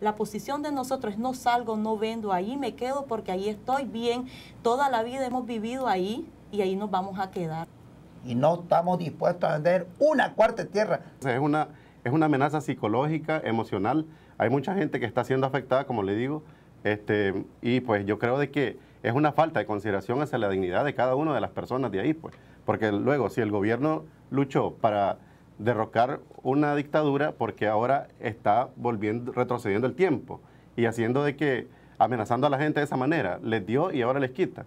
La posición de nosotros es no salgo, no vendo, ahí me quedo porque ahí estoy bien, toda la vida hemos vivido ahí y ahí nos vamos a quedar. Y no estamos dispuestos a vender una cuarta tierra. Es una, es una amenaza psicológica, emocional. Hay mucha gente que está siendo afectada, como le digo, este, y pues yo creo de que es una falta de consideración hacia la dignidad de cada una de las personas de ahí, pues. Porque luego, si el gobierno luchó para derrocar una dictadura porque ahora está volviendo, retrocediendo el tiempo y haciendo de que amenazando a la gente de esa manera, les dio y ahora les quita.